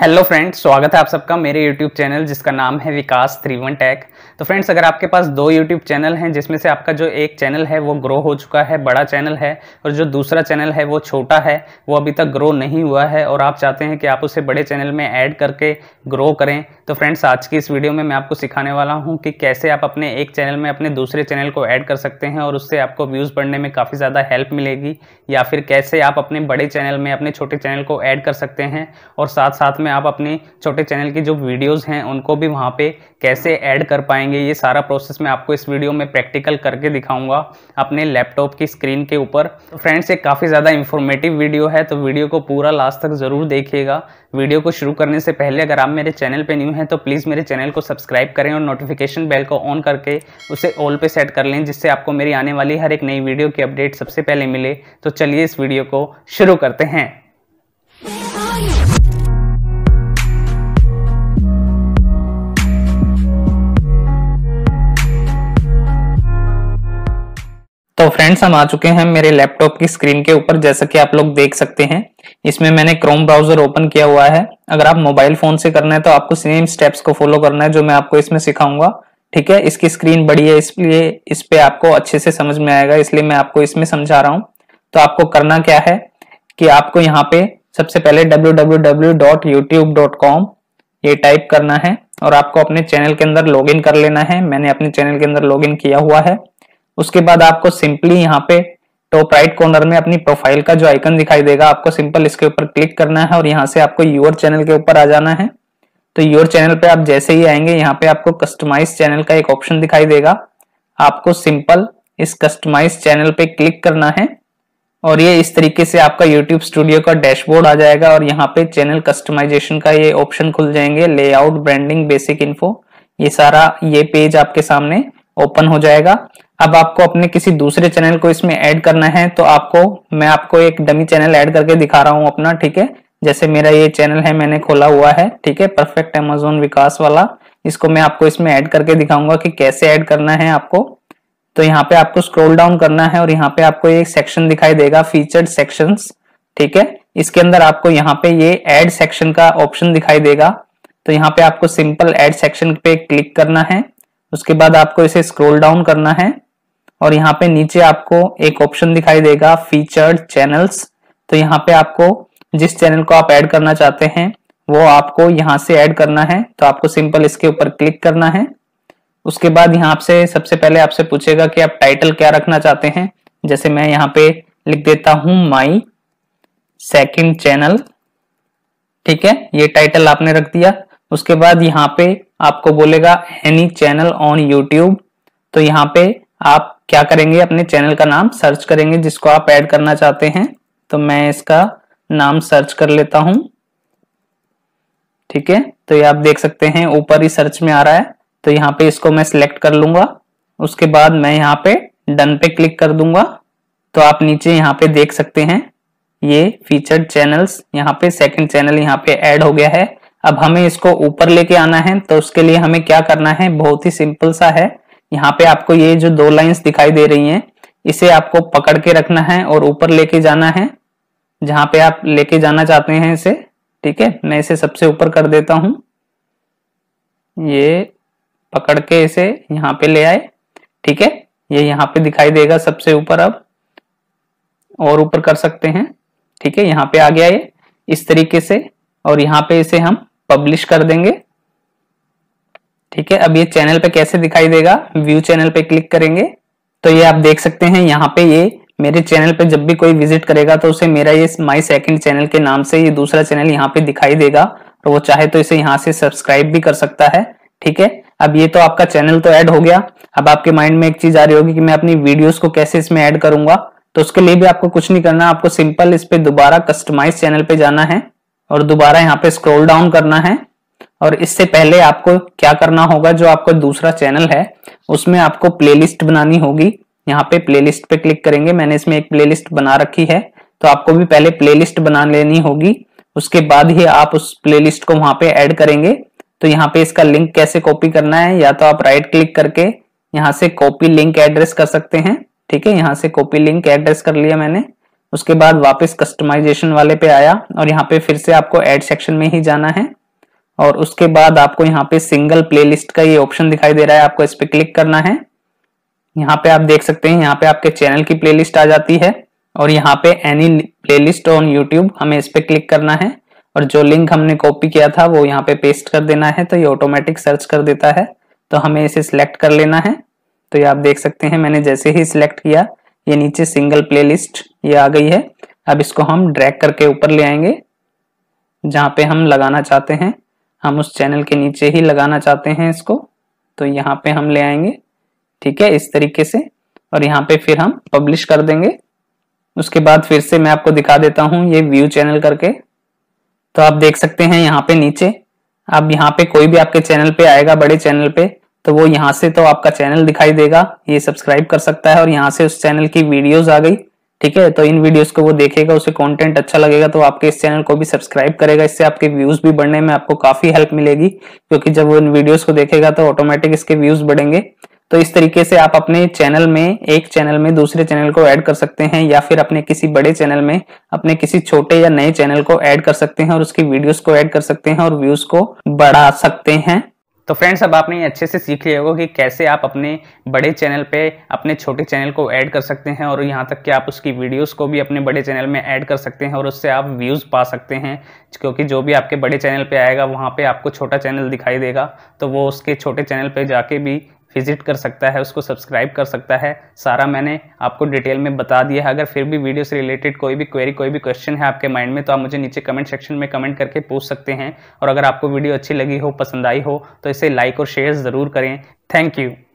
hello friends स्वागत है आप सबका मेरे यूट्यूब चैनल जिसका नाम है विकास थ्री वन टैक तो फ्रेंड्स अगर आपके पास दो यूट्यूब चैनल हैं जिसमें से आपका जो एक चैनल है वो ग्रो हो चुका है बड़ा चैनल है और जो दूसरा चैनल है वो छोटा है वो अभी तक ग्रो नहीं हुआ है और आप चाहते हैं कि आप उसे बड़े चैनल में ऐड करके ग्रो करें तो फ्रेंड्स आज की इस वीडियो में मैं आपको सिखाने वाला हूँ कि कैसे आप अपने एक चैनल में अपने दूसरे चैनल को ऐड कर सकते हैं और उससे आपको व्यूज़ बढ़ने में काफ़ी ज़्यादा हेल्प मिलेगी या फिर कैसे आप अपने बड़े चैनल में अपने छोटे चैनल को ऐड कर सकते हैं और साथ साथ में आप अपने छोटे चैनल की जो वीडियोस हैं उनको भी वहाँ पे कैसे ऐड कर पाएंगे ये सारा प्रोसेस मैं आपको इस वीडियो में प्रैक्टिकल करके दिखाऊंगा अपने लैपटॉप की स्क्रीन के ऊपर तो फ्रेंड्स ये काफ़ी ज़्यादा इन्फॉर्मेटिव वीडियो है तो वीडियो को पूरा लास्ट तक ज़रूर देखिएगा वीडियो को शुरू करने से पहले अगर आप मेरे चैनल पर न्यू हैं तो प्लीज़ मेरे चैनल को सब्सक्राइब करें और नोटिफिकेशन बेल को ऑन करके उसे ऑल पर सेट कर लें जिससे आपको मेरी आने वाली हर एक नई वीडियो की अपडेट सबसे पहले मिले तो चलिए इस वीडियो को शुरू करते हैं तो फ्रेंड्स हम आ चुके हैं मेरे लैपटॉप की स्क्रीन के ऊपर जैसा कि आप लोग देख सकते हैं इसमें मैंने क्रोम ब्राउजर ओपन किया हुआ है अगर आप मोबाइल फोन से करना है तो आपको सेम स्टेप्स को फॉलो करना है जो मैं आपको इसमें सिखाऊंगा ठीक है इसकी स्क्रीन बड़ी है इसलिए इस पे आपको अच्छे से समझ में आएगा इसलिए मैं आपको इसमें समझा रहा हूँ तो आपको करना क्या है कि आपको यहाँ पे सबसे पहले डब्ल्यू ये टाइप करना है और आपको अपने चैनल के अंदर लॉग कर लेना है मैंने अपने चैनल के अंदर लॉग किया हुआ है उसके बाद आपको सिंपली यहाँ पे टॉप राइट कॉर्नर में अपनी प्रोफाइल का जो आइकन दिखाई देगा आपको सिंपल इसके ऊपर क्लिक करना है और यहाँ से आपको योर चैनल के ऊपर आ जाना है तो योर चैनल पे आप जैसे ही आएंगे यहाँ पे आपको कस्टमाइज चैनल का एक ऑप्शन दिखाई देगा आपको सिंपल इस कस्टमाइज चैनल पे क्लिक करना है और ये इस तरीके से आपका यूट्यूब स्टूडियो का डैशबोर्ड आ जाएगा और यहाँ पे चैनल कस्टमाइजेशन का ये ऑप्शन खुल जाएंगे लेआउट ब्रांडिंग बेसिक इन्फो ये सारा ये पेज आपके सामने ओपन हो जाएगा अब आपको अपने किसी दूसरे चैनल को इसमें ऐड करना है तो आपको मैं आपको एक डमी चैनल ऐड करके दिखा रहा हूँ अपना ठीक है जैसे मेरा ये चैनल है मैंने खोला हुआ है ठीक है परफेक्ट अमेजोन विकास वाला इसको मैं आपको इसमें ऐड करके दिखाऊंगा कि कैसे ऐड करना है आपको तो यहाँ पे आपको स्क्रोल डाउन करना है और यहाँ पे आपको एक सेक्शन दिखाई देगा फीचर्ड सेक्शन ठीक है इसके अंदर आपको यहाँ पे ये एड सेक्शन का ऑप्शन दिखाई देगा तो यहाँ पे आपको सिंपल एड सेक्शन पे क्लिक करना है उसके बाद आपको इसे स्क्रोल डाउन करना है और यहाँ पे नीचे आपको एक ऑप्शन दिखाई देगा फीचर्ड चैनल्स तो यहाँ पे आपको जिस चैनल को आप ऐड करना चाहते हैं वो आपको यहाँ से ऐड करना है तो आपको सिंपल इसके ऊपर क्लिक करना है उसके बाद यहाँ से सबसे पहले आपसे पूछेगा कि आप टाइटल क्या रखना चाहते हैं जैसे मैं यहाँ पे लिख देता हूं माई सेकेंड चैनल ठीक है ये टाइटल आपने रख दिया उसके बाद यहाँ पे आपको बोलेगा एनी चैनल ऑन यूट्यूब तो यहाँ पे आप क्या करेंगे अपने चैनल का नाम सर्च करेंगे जिसको आप ऐड करना चाहते हैं तो मैं इसका नाम सर्च कर लेता हूं ठीक है तो ये आप देख सकते हैं ऊपर ही सर्च में आ रहा है तो यहाँ पे इसको मैं सिलेक्ट कर लूंगा उसके बाद मैं यहाँ पे डन पे क्लिक कर दूंगा तो आप नीचे यहाँ पे देख सकते हैं ये फीचर्ड चैनल्स यहाँ पे सेकंड चैनल यहाँ पे ऐड हो गया है अब हमें इसको ऊपर लेके आना है तो उसके लिए हमें क्या करना है बहुत ही सिंपल सा है यहाँ पे आपको ये जो दो लाइंस दिखाई दे रही हैं इसे आपको पकड़ के रखना है और ऊपर लेके जाना है जहां पे आप लेके जाना चाहते हैं इसे ठीक है मैं इसे सबसे ऊपर कर देता हूं ये पकड़ के इसे यहाँ पे ले आए ठीक है ये यहाँ पे दिखाई देगा सबसे ऊपर अब और ऊपर कर सकते हैं ठीक है यहाँ पे आ गया ये इस तरीके से और यहाँ पे इसे हम पब्लिश कर देंगे ठीक है अब ये चैनल पे कैसे दिखाई देगा व्यू चैनल पे क्लिक करेंगे तो ये आप देख सकते हैं यहाँ पे ये मेरे चैनल पे जब भी कोई विजिट करेगा तो उसे मेरा ये माई सेकेंड चैनल के नाम से ये दूसरा चैनल यहाँ पे दिखाई देगा तो वो चाहे तो इसे यहाँ से सब्सक्राइब भी कर सकता है ठीक है अब ये तो आपका चैनल तो ऐड हो गया अब आपके माइंड में एक चीज आ रही होगी कि मैं अपनी वीडियोस को कैसे इसमें ऐड करूंगा तो उसके लिए भी आपको कुछ नहीं करना आपको सिंपल इस पे दोबारा कस्टमाइज चैनल पे जाना है और दोबारा यहाँ पे स्क्रॉल डाउन करना है और इससे पहले आपको क्या करना होगा जो आपका दूसरा चैनल है उसमें आपको प्लेलिस्ट बनानी होगी यहाँ पे प्लेलिस्ट पे क्लिक करेंगे मैंने इसमें एक प्लेलिस्ट बना रखी है तो आपको भी पहले प्लेलिस्ट बना लेनी होगी उसके बाद ही आप उस प्लेलिस्ट को वहां पे ऐड करेंगे तो यहाँ पे इसका लिंक कैसे कॉपी करना है या तो आप राइट क्लिक करके यहाँ से कॉपी लिंक एड्रेस कर सकते हैं ठीक है यहाँ से कॉपी लिंक एड्रेस कर लिया मैंने उसके बाद वापस कस्टमाइजेशन वाले पे आया और यहाँ पे फिर से आपको एड सेक्शन में ही जाना है और उसके बाद आपको यहाँ पे सिंगल प्लेलिस्ट का ये ऑप्शन दिखाई दे रहा है आपको इस पर क्लिक करना है यहाँ पे आप देख सकते हैं यहाँ पे आपके चैनल की प्लेलिस्ट आ जाती है और यहाँ पे एनी प्लेलिस्ट ऑन यूट्यूब हमें इस पर क्लिक करना है और जो लिंक हमने कॉपी किया था वो यहाँ पे पेस्ट कर देना है तो ये ऑटोमेटिक सर्च कर देता है तो हमें इसे सिलेक्ट कर लेना है तो ये आप देख सकते हैं मैंने जैसे ही सिलेक्ट किया ये नीचे सिंगल लिस्ट ये आ गई है अब इसको हम ड्रैग करके ऊपर ले आएंगे जहाँ पे हम लगाना चाहते हैं हम उस चैनल के नीचे ही लगाना चाहते हैं इसको तो यहाँ पे हम ले आएंगे ठीक है इस तरीके से और यहाँ पे फिर हम पब्लिश कर देंगे उसके बाद फिर से मैं आपको दिखा देता हूँ ये व्यू चैनल करके तो आप देख सकते हैं यहाँ पे नीचे आप यहाँ पे कोई भी आपके चैनल पे आएगा बड़े चैनल पे तो वो यहाँ से तो आपका चैनल दिखाई देगा ये सब्सक्राइब कर सकता है और यहाँ से उस चैनल की वीडियोज आ गई ठीक है तो इन वीडियोस को वो देखेगा उसे कंटेंट अच्छा लगेगा तो आपके इस चैनल को भी सब्सक्राइब करेगा इससे आपके व्यूज भी बढ़ने में आपको काफी हेल्प मिलेगी क्योंकि जब वो इन वीडियोस को देखेगा तो ऑटोमेटिक इसके व्यूज बढ़ेंगे तो इस तरीके से आप अपने चैनल में एक चैनल में दूसरे चैनल को ऐड कर सकते हैं या फिर अपने किसी बड़े चैनल में अपने किसी छोटे या नए चैनल को ऐड कर सकते हैं और उसकी वीडियोस को ऐड कर सकते हैं और व्यूज को बढ़ा सकते हैं तो फ्रेंड्स अब आपने अच्छे से सीख लिया होगा कि कैसे आप अपने बड़े चैनल पे अपने छोटे चैनल को ऐड कर सकते हैं और यहाँ तक कि आप उसकी वीडियोस को भी अपने बड़े चैनल में ऐड कर सकते हैं और उससे आप व्यूज़ पा सकते हैं क्योंकि जो भी आपके बड़े चैनल पे आएगा वहाँ पे आपको छोटा चैनल दिखाई देगा तो वो उसके छोटे चैनल पर जाके भी विजिट कर सकता है उसको सब्सक्राइब कर सकता है सारा मैंने आपको डिटेल में बता दिया है अगर फिर भी वीडियो से रिलेटेड कोई भी क्वेरी कोई भी क्वेश्चन है आपके माइंड में तो आप मुझे नीचे कमेंट सेक्शन में कमेंट करके पूछ सकते हैं और अगर आपको वीडियो अच्छी लगी हो पसंद आई हो तो इसे लाइक और शेयर ज़रूर करें थैंक यू